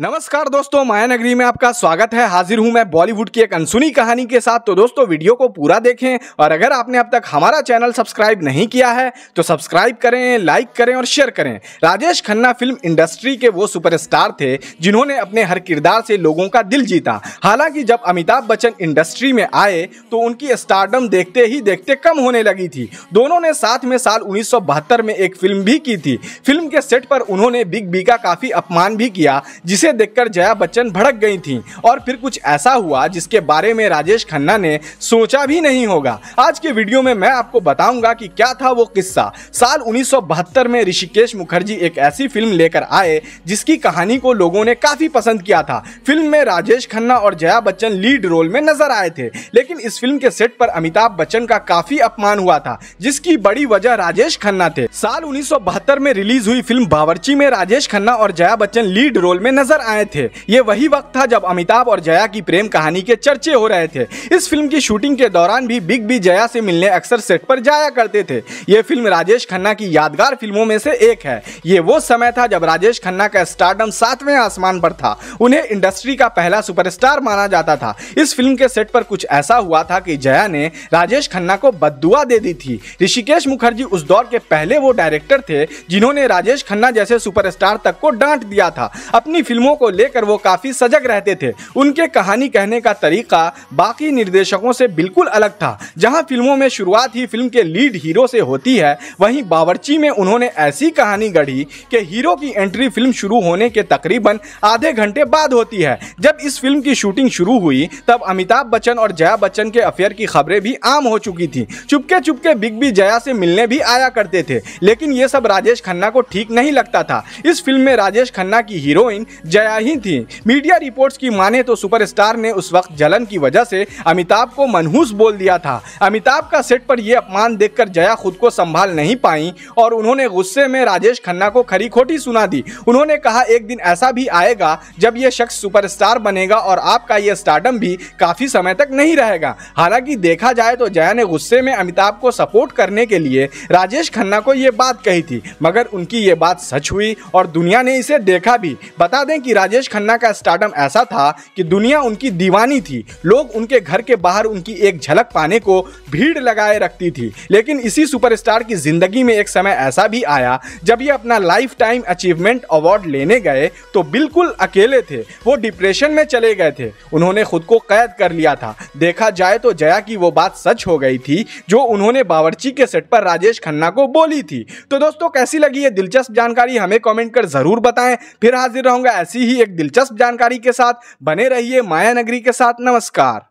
नमस्कार दोस्तों माया नगरी में आपका स्वागत है हाजिर हूं मैं बॉलीवुड की एक अनसुनी कहानी के साथ तो दोस्तों वीडियो को पूरा देखें और अगर आपने अब तक हमारा चैनल सब्सक्राइब नहीं किया है तो सब्सक्राइब करें लाइक करें और शेयर करें राजेश खन्ना फिल्म इंडस्ट्री के वो सुपरस्टार थे जिन्होंने अपने हर किरदार से लोगों का दिल जीता हालांकि जब अमिताभ बच्चन इंडस्ट्री में आए तो उनकी स्टारडम देखते ही देखते कम होने लगी थी दोनों ने साथ में साल उन्नीस में एक फिल्म भी की थी फिल्म के सेट पर उन्होंने बिग बी का काफ़ी अपमान भी किया जिसे जिसे देखकर जया बच्चन भड़क गई थी और फिर कुछ ऐसा हुआ जिसके बारे में राजेश खन्ना ने सोचा भी नहीं होगा आज के वीडियो में मैं आपको बताऊंगा कि क्या था वो किस्सा साल उन्नीस में ऋषिकेश मुखर्जी एक ऐसी फिल्म लेकर आए जिसकी कहानी को लोगों ने काफी पसंद किया था फिल्म में राजेश खन्ना और जया बच्चन लीड रोल में नजर आए थे लेकिन इस फिल्म के सेट पर अमिताभ बच्चन का काफी अपमान हुआ था जिसकी बड़ी वजह राजेश खन्ना थे साल उन्नीस में रिलीज हुई फिल्म बावर्ची में राजेश खन्ना और जया बच्चन लीड रोल में नजर नजर आए थे ये वही वक्त था जब अमिताभ और जया की प्रेम कहानी के चर्चे हो रहे थे इस फिल्म की शूटिंग के दौरान भी बिग बी जया से मिलने अक्सर सेट पर जाया करते थे ये फिल्म राजेश खन्ना की यादगार फिल्मों में से एक है ये वो समय था जब राजेश खन्ना का स्टारडम सातवें आसमान पर था उन्हें इंडस्ट्री का पहला सुपरस्टार माना जाता था इस फिल्म के सेट पर कुछ ऐसा हुआ था कि जया ने राजेश खन्ना को बदुआ दे दी थी ऋषिकेश मुखर्जी उस दौर के पहले वो डायरेक्टर थे जिन्होंने राजेश खन्ना जैसे सुपरस्टार तक को डांट दिया था अपनी फिल्मों फिल्मों को लेकर वो काफ़ी सजग रहते थे उनके कहानी कहने का तरीका बाकी निर्देशकों से बिल्कुल अलग था जहां फिल्मों में शुरुआत ही फिल्म के लीड हीरो से होती है वहीं बावर्ची में उन्होंने ऐसी कहानी गढ़ी कि हीरो की एंट्री फिल्म शुरू होने के तकरीबन आधे घंटे बाद होती है जब इस फिल्म की शूटिंग शुरू हुई तब अमिताभ बच्चन और जया बच्चन के अफेयर की खबरें भी आम हो चुकी थी चुपके चुपके बिग बी जया से मिलने भी आया करते थे लेकिन ये सब राजेश खन्ना को ठीक नहीं लगता था इस फिल्म में राजेश खन्ना की हीरोइन जया ही थी मीडिया रिपोर्ट्स की माने तो सुपरस्टार ने उस वक्त जलन की वजह से अमिताभ को मनहूस बोल दिया था अमिताभ का सेट पर यह अपमान देखकर जया खुद को संभाल नहीं पाई और उन्होंने गुस्से में राजेश खन्ना को खरी खोटी सुना दी उन्होंने कहा एक दिन ऐसा भी आएगा जब यह शख्स सुपरस्टार बनेगा और आपका यह स्टार्डम भी काफी समय तक नहीं रहेगा हालांकि देखा जाए तो जया ने गुस्से में अमिताभ को सपोर्ट करने के लिए राजेश खन्ना को यह बात कही थी मगर उनकी ये बात सच हुई और दुनिया ने इसे देखा भी बता दें कि कि राजेश खन्ना का स्टार्डम ऐसा था कि दुनिया उनकी दीवानी थी लोग उनके घर के बाहर उनकी एक झलक पाने को भीड़ लगाए रखती थी लेकिन इसी सुपरस्टार की जिंदगी में एक समय ऐसा भी आया जब ये अपना लाइफ टाइम अचीवमेंट अवार्ड लेने गए तो बिल्कुल अकेले थे वो डिप्रेशन में चले गए थे उन्होंने खुद को कैद कर लिया था देखा जाए तो जया की वो बात सच हो गई थी जो उन्होंने बावर्ची के सेट पर राजेश खन्ना को बोली थी तो दोस्तों कैसी लगी ये दिलचस्प जानकारी हमें कॉमेंट कर जरूर बताएं फिर हाजिर रहूंगा ऐसी ऐसी ही एक दिलचस्प जानकारी के साथ बने रहिए माया नगरी के साथ नमस्कार